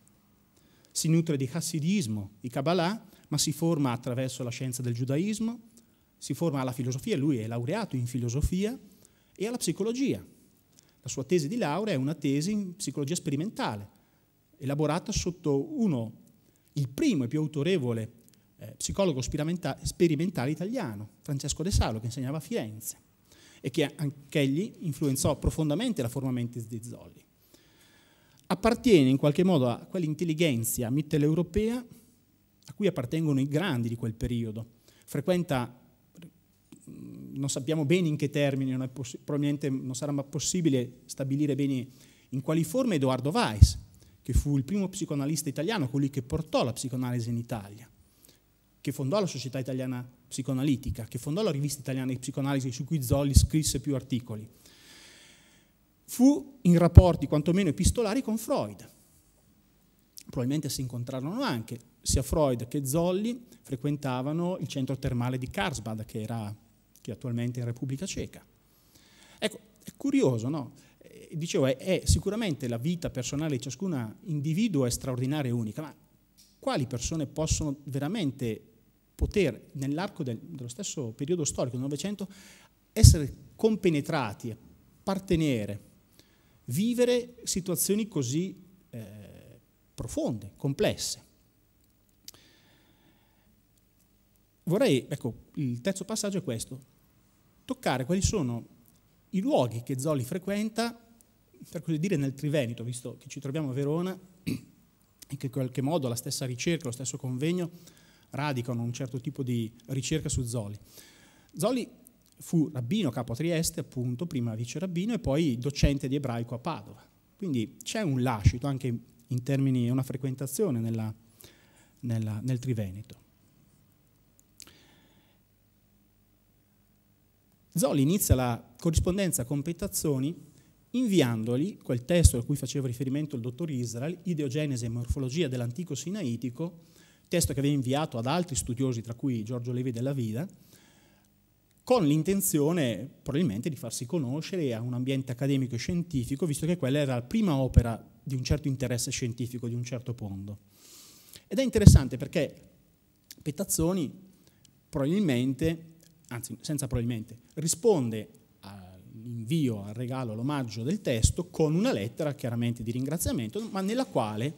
si nutre di hassidismo, di Kabbalah, ma si forma attraverso la scienza del giudaismo, si forma alla filosofia, lui è laureato in filosofia, e alla psicologia. La sua tesi di laurea è una tesi in psicologia sperimentale, elaborata sotto uno, il primo e più autorevole eh, psicologo sperimentale italiano, Francesco De Salo, che insegnava a Firenze e che anch'egli influenzò profondamente la forma mente di Zolli appartiene in qualche modo a quell'intelligenza mitteleuropea a cui appartengono i grandi di quel periodo. Frequenta, mm, non sappiamo bene in che termini, non probabilmente non sarà possibile stabilire bene in quali forme Edoardo Weiss, che fu il primo psicoanalista italiano, colui che portò la psicoanalisi in Italia, che fondò la Società Italiana Psicoanalitica, che fondò la rivista italiana di psicoanalisi su cui Zolli scrisse più articoli fu in rapporti quantomeno epistolari con Freud. Probabilmente si incontrarono anche, sia Freud che Zolli frequentavano il centro termale di Karlsbad, che, era, che attualmente è in Repubblica Ceca. Ecco, è curioso, no? Eh, dicevo, è, è sicuramente la vita personale di ciascun individuo è straordinaria e unica, ma quali persone possono veramente poter, nell'arco del, dello stesso periodo storico del Novecento, essere compenetrati, appartenere vivere situazioni così eh, profonde, complesse. Vorrei, ecco, il terzo passaggio è questo, toccare quali sono i luoghi che Zoli frequenta, per così dire nel Triveneto, visto che ci troviamo a Verona e che in qualche modo la stessa ricerca, lo stesso convegno radicano un certo tipo di ricerca su Zoli. Zoli fu rabbino capo a Trieste, appunto, prima vice rabbino e poi docente di ebraico a Padova. Quindi c'è un lascito anche in termini, di una frequentazione nella, nella, nel Triveneto. Zoli inizia la corrispondenza con Petazzoni inviandogli quel testo a cui faceva riferimento il dottor Israel, Ideogenesi e morfologia dell'antico sinaitico, testo che aveva inviato ad altri studiosi, tra cui Giorgio Levi della Vida, con l'intenzione probabilmente di farsi conoscere a un ambiente accademico e scientifico, visto che quella era la prima opera di un certo interesse scientifico, di un certo pondo. Ed è interessante perché Petazzoni probabilmente, anzi senza probabilmente, risponde all'invio, al regalo, all'omaggio del testo con una lettera chiaramente di ringraziamento, ma nella quale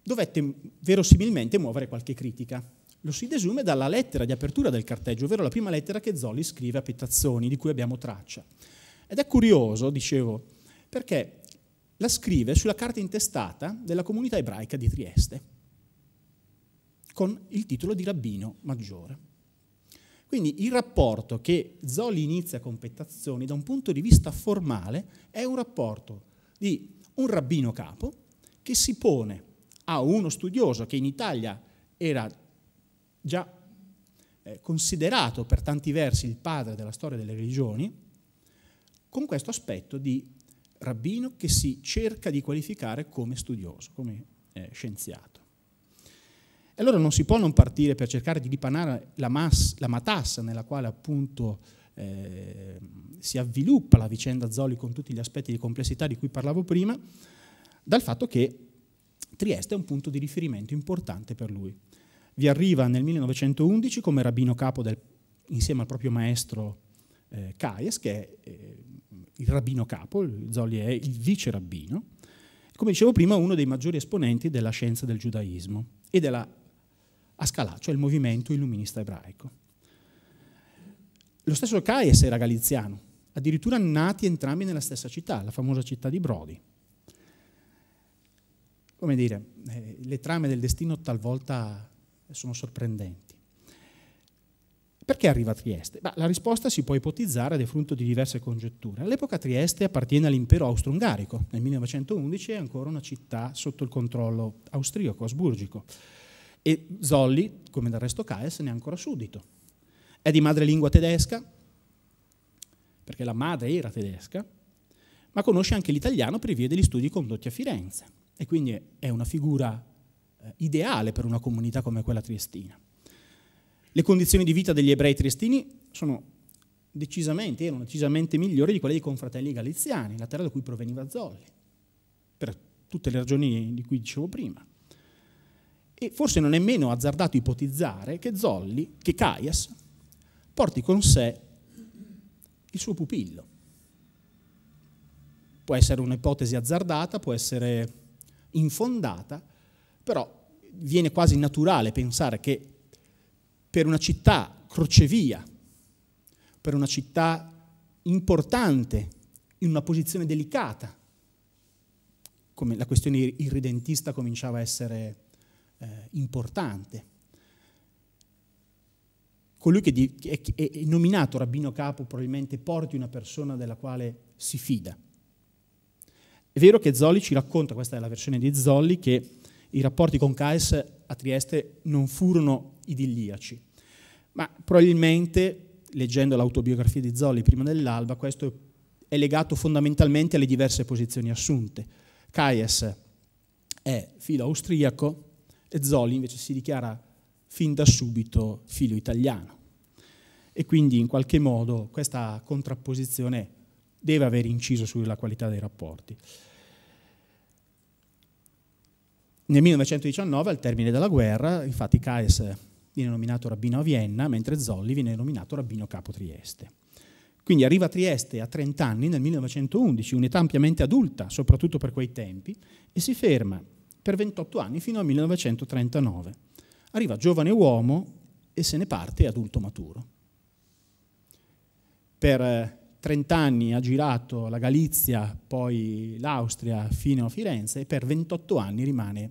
dovette verosimilmente muovere qualche critica lo si desume dalla lettera di apertura del carteggio, ovvero la prima lettera che Zoli scrive a Petazzoni, di cui abbiamo traccia. Ed è curioso, dicevo, perché la scrive sulla carta intestata della comunità ebraica di Trieste, con il titolo di rabbino maggiore. Quindi il rapporto che Zoli inizia con Petazzoni da un punto di vista formale è un rapporto di un rabbino capo che si pone a uno studioso che in Italia era già eh, considerato per tanti versi il padre della storia delle religioni, con questo aspetto di rabbino che si cerca di qualificare come studioso, come eh, scienziato. E allora non si può non partire per cercare di dipanare la, mas, la matassa nella quale appunto eh, si avviluppa la vicenda Zoli con tutti gli aspetti di complessità di cui parlavo prima, dal fatto che Trieste è un punto di riferimento importante per lui vi arriva nel 1911 come rabbino capo del, insieme al proprio maestro eh, Caies, che è eh, il rabbino capo, Zolli è il vice rabbino, come dicevo prima uno dei maggiori esponenti della scienza del giudaismo e della Ascalà, cioè il movimento illuminista ebraico. Lo stesso Caies era galiziano, addirittura nati entrambi nella stessa città, la famosa città di Brodi. Come dire, eh, le trame del destino talvolta sono sorprendenti. Perché arriva a Trieste? Beh, la risposta si può ipotizzare ed è frutto di diverse congetture. All'epoca Trieste appartiene all'impero austro-ungarico, nel 1911 è ancora una città sotto il controllo austriaco, asburgico, e Zolli, come del resto Caes, ne è ancora suddito. È di madrelingua tedesca, perché la madre era tedesca, ma conosce anche l'italiano per via degli studi condotti a Firenze e quindi è una figura eh, ideale per una comunità come quella triestina. Le condizioni di vita degli ebrei triestini decisamente, erano decisamente migliori di quelle dei confratelli galiziani, la terra da cui proveniva Zolli, per tutte le ragioni di cui dicevo prima. E forse non è meno azzardato ipotizzare che Zolli, che Caias, porti con sé il suo pupillo. Può essere un'ipotesi azzardata, può essere infondata, però viene quasi naturale pensare che per una città crocevia, per una città importante, in una posizione delicata, come la questione irredentista cominciava a essere eh, importante. Colui che, di, che è nominato rabbino capo probabilmente porti una persona della quale si fida. È vero che Zolli ci racconta, questa è la versione di Zolli, che i rapporti con CAES a Trieste non furono idilliaci, ma probabilmente, leggendo l'autobiografia di Zolli prima dell'alba, questo è legato fondamentalmente alle diverse posizioni assunte. CAES è filo austriaco e Zolli invece si dichiara fin da subito filo italiano. E quindi in qualche modo questa contrapposizione deve aver inciso sulla qualità dei rapporti. Nel 1919, al termine della guerra, infatti Caes viene nominato rabbino a Vienna, mentre Zolli viene nominato rabbino capo Trieste. Quindi arriva a Trieste a 30 anni nel 1911, un'età ampiamente adulta, soprattutto per quei tempi, e si ferma per 28 anni fino al 1939. Arriva giovane uomo e se ne parte adulto maturo. Per 30 eh, anni ha girato la Galizia, poi l'Austria fino a Firenze e per 28 anni rimane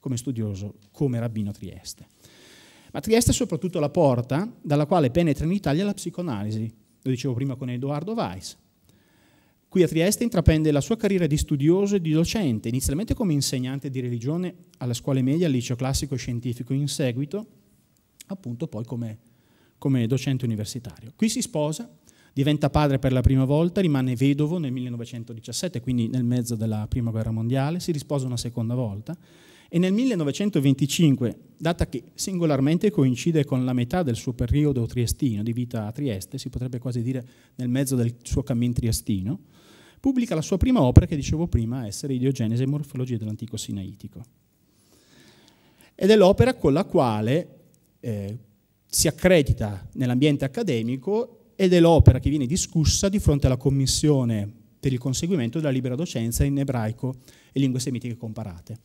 come studioso, come rabbino Trieste. Ma Trieste è soprattutto la porta dalla quale penetra in Italia la psicoanalisi, lo dicevo prima con Edoardo Weiss. Qui a Trieste intraprende la sua carriera di studioso e di docente, inizialmente come insegnante di religione alla scuola media, al liceo classico scientifico, in seguito appunto poi come, come docente universitario. Qui si sposa, diventa padre per la prima volta, rimane vedovo nel 1917, quindi nel mezzo della Prima Guerra Mondiale, si risposa una seconda volta e nel 1925, data che singolarmente coincide con la metà del suo periodo triestino, di vita a Trieste, si potrebbe quasi dire nel mezzo del suo cammin triestino, pubblica la sua prima opera che dicevo prima essere Ideogenesi e morfologia dell'antico sinaitico. Ed è l'opera con la quale eh, si accredita nell'ambiente accademico ed è l'opera che viene discussa di fronte alla commissione per il conseguimento della libera docenza in ebraico e lingue semitiche comparate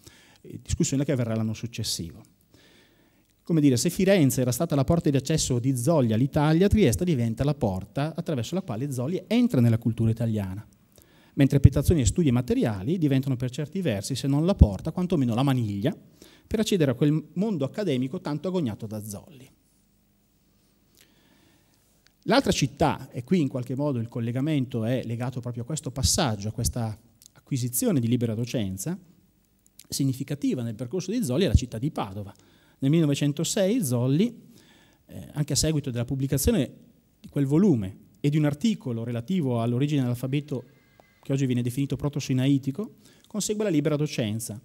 discussione che avverrà l'anno successivo. Come dire, se Firenze era stata la porta di accesso di Zoglia all'Italia, Trieste diventa la porta attraverso la quale Zoglia entra nella cultura italiana, mentre pettazioni e studi materiali diventano per certi versi, se non la porta, quantomeno la maniglia, per accedere a quel mondo accademico tanto agognato da Zolli. L'altra città, e qui in qualche modo il collegamento è legato proprio a questo passaggio, a questa acquisizione di libera docenza, significativa nel percorso di Zolli è la città di Padova. Nel 1906 Zolli, eh, anche a seguito della pubblicazione di quel volume e di un articolo relativo all'origine dell'alfabeto che oggi viene definito proto-sinaitico, consegue la libera docenza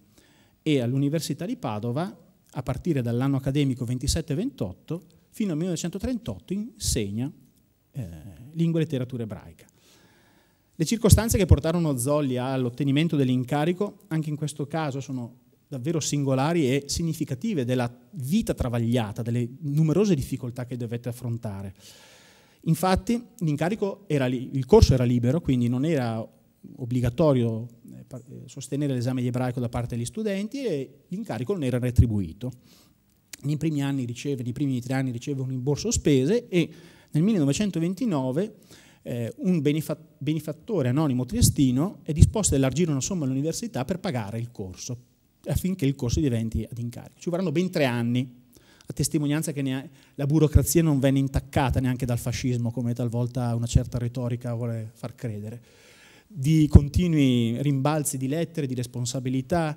e all'Università di Padova, a partire dall'anno accademico 27-28, fino al 1938 insegna eh, lingua e letteratura ebraica. Le circostanze che portarono Zolli all'ottenimento dell'incarico, anche in questo caso, sono davvero singolari e significative della vita travagliata, delle numerose difficoltà che dovette affrontare. Infatti l'incarico era li- il corso era libero, quindi non era obbligatorio eh, eh, sostenere l'esame di ebraico da parte degli studenti e l'incarico non era retribuito. Nei primi, anni riceve, nei primi tre anni riceve un rimborso spese e nel 1929 eh, un benefattore anonimo triestino è disposto ad elargire una somma all'università per pagare il corso, affinché il corso diventi ad incarico. Ci vorranno ben tre anni, a testimonianza che ha, la burocrazia non venne intaccata neanche dal fascismo, come talvolta una certa retorica vuole far credere, di continui rimbalzi di lettere, di responsabilità,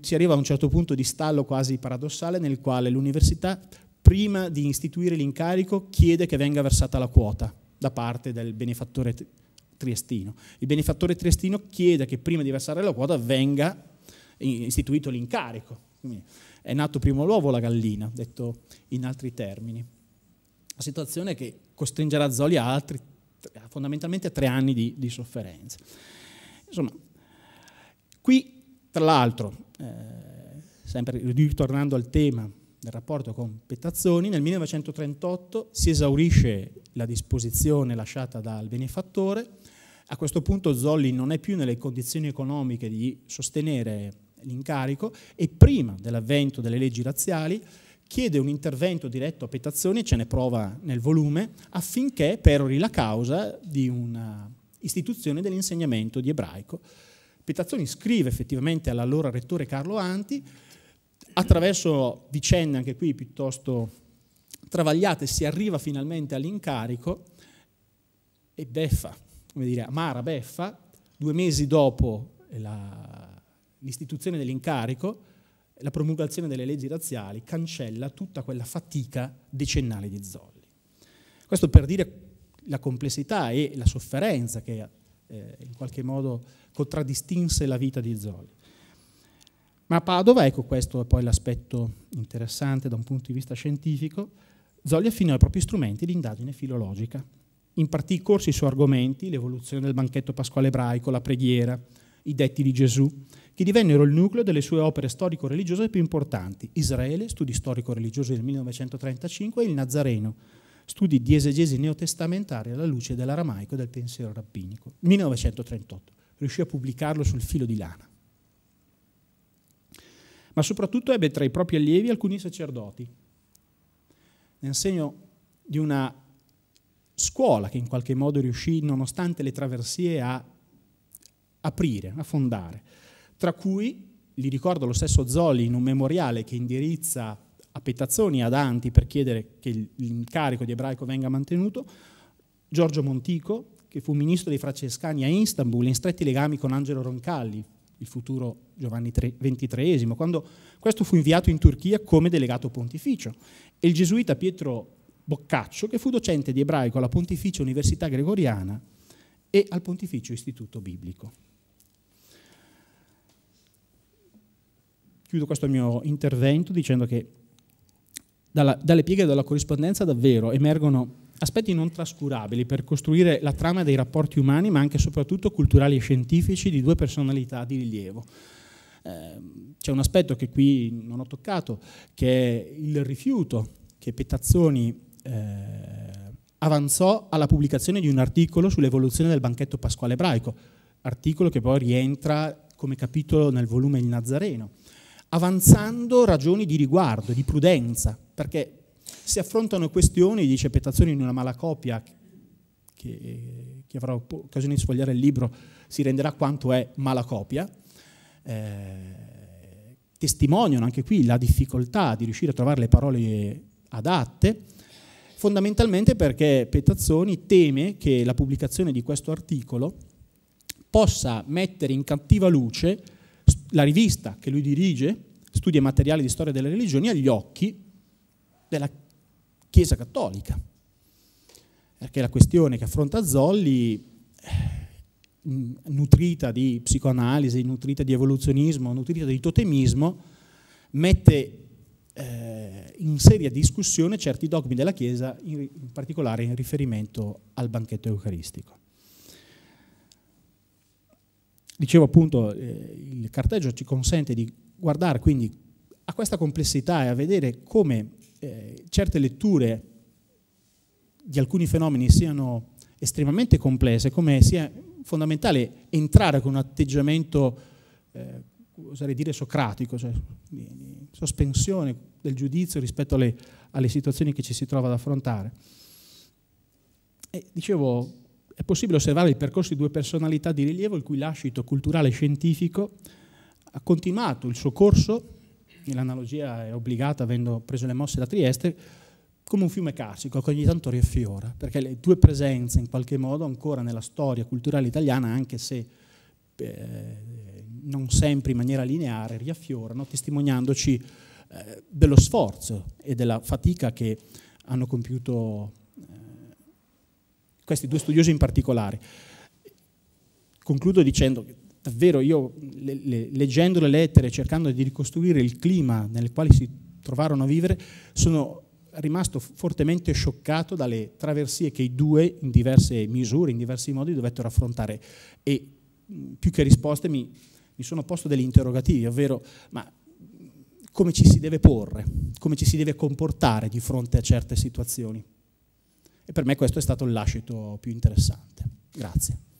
si arriva a un certo punto di stallo quasi paradossale nel quale l'università prima di istituire l'incarico chiede che venga versata la quota da parte del benefattore triestino. Il benefattore triestino chiede che prima di versare la quota venga istituito l'incarico. Quindi è nato prima l'uovo o la gallina, detto in altri termini. La situazione che costringerà Zoli a altri, fondamentalmente a tre anni di, di sofferenza. Insomma, qui tra l'altro, eh, sempre ritornando al tema nel rapporto con Petazzoni, nel 1938 si esaurisce la disposizione lasciata dal benefattore, a questo punto Zolli non è più nelle condizioni economiche di sostenere l'incarico e prima dell'avvento delle leggi razziali chiede un intervento diretto a Petazzoni, ce ne prova nel volume, affinché perori la causa di un'istituzione dell'insegnamento di ebraico. Petazzoni scrive effettivamente all'allora rettore Carlo Anti attraverso vicende anche qui piuttosto travagliate si arriva finalmente all'incarico e beffa, come dire, amara beffa, due mesi dopo l'istituzione dell'incarico, la promulgazione delle leggi razziali cancella tutta quella fatica decennale di Zolli. Questo per dire la complessità e la sofferenza che eh, in qualche modo contraddistinse la vita di Zolli. Ma a Padova, ecco questo è poi l'aspetto interessante da un punto di vista scientifico, Zogli affinò i propri strumenti di indagine filologica. Impartì corsi su argomenti, l'evoluzione del banchetto pasquale ebraico, la preghiera, i detti di Gesù, che divennero il nucleo delle sue opere storico-religiose più importanti, Israele, studi storico-religiosi del 1935, e il Nazareno, studi di esegesi neotestamentari alla luce dell'aramaico e del pensiero rabbinico, 1938. Riuscì a pubblicarlo sul filo di lana ma soprattutto ebbe tra i propri allievi alcuni sacerdoti. Nel segno di una scuola che in qualche modo riuscì, nonostante le traversie, a aprire, a fondare, tra cui, li ricordo lo stesso Zoli in un memoriale che indirizza a Petazzoni ad Anti per chiedere che l'incarico di ebraico venga mantenuto, Giorgio Montico, che fu ministro dei francescani a Istanbul in stretti legami con Angelo Roncalli, il futuro Giovanni XXIII, quando questo fu inviato in Turchia come delegato pontificio, e il gesuita Pietro Boccaccio, che fu docente di ebraico alla Pontificia Università Gregoriana e al Pontificio Istituto Biblico. Chiudo questo mio intervento dicendo che dalla, dalle pieghe della corrispondenza davvero emergono aspetti non trascurabili per costruire la trama dei rapporti umani, ma anche e soprattutto culturali e scientifici di due personalità di rilievo. Ehm, c'è un aspetto che qui non ho toccato, che è il rifiuto che Petazzoni eh, avanzò alla pubblicazione di un articolo sull'evoluzione del banchetto pasquale ebraico, articolo che poi rientra come capitolo nel volume Il Nazareno, avanzando ragioni di riguardo, di prudenza, perché si affrontano questioni dice Petazzoni in una malacopia, che chi avrà occasione di sfogliare il libro si renderà quanto è malacopia, Eh, testimoniano anche qui la difficoltà di riuscire a trovare le parole adatte, fondamentalmente perché Petazzoni teme che la pubblicazione di questo articolo possa mettere in cattiva luce la rivista che lui dirige, studia e materiali di storia delle religioni, agli occhi della Chiesa Cattolica. Perché la questione che affronta Zolli, eh, mm, nutrita di psicoanalisi, nutrita di evoluzionismo, nutrita di totemismo, mette eh, in seria discussione certi dogmi della Chiesa, in, in particolare in riferimento al banchetto eucaristico. Dicevo appunto, eh, il carteggio ci consente di guardare quindi a questa complessità e a vedere come certe letture di alcuni fenomeni siano estremamente complesse, come sia fondamentale entrare con un atteggiamento, eh, oserei dire, socratico, cioè di, di sospensione del giudizio rispetto alle, alle, situazioni che ci si trova ad affrontare. E, dicevo, è possibile osservare il percorso di due personalità di rilievo il cui lascito culturale e scientifico ha continuato il suo corso l'analogia è obbligata avendo preso le mosse da Trieste, come un fiume carsico che ogni tanto riaffiora, perché le tue presenze in qualche modo ancora nella storia culturale italiana, anche se eh, non sempre in maniera lineare, riaffiorano, testimoniandoci eh, dello sforzo e della fatica che hanno compiuto eh, questi due studiosi in particolare. Concludo dicendo che davvero io le, le, leggendo le lettere, cercando di ricostruire il clima nel quale si trovarono a vivere, sono rimasto fortemente scioccato dalle traversie che i due in diverse misure, in diversi modi dovettero affrontare e più che risposte mi, mi sono posto degli interrogativi, ovvero ma come ci si deve porre, come ci si deve comportare di fronte a certe situazioni. E per me questo è stato il lascito più interessante. Grazie.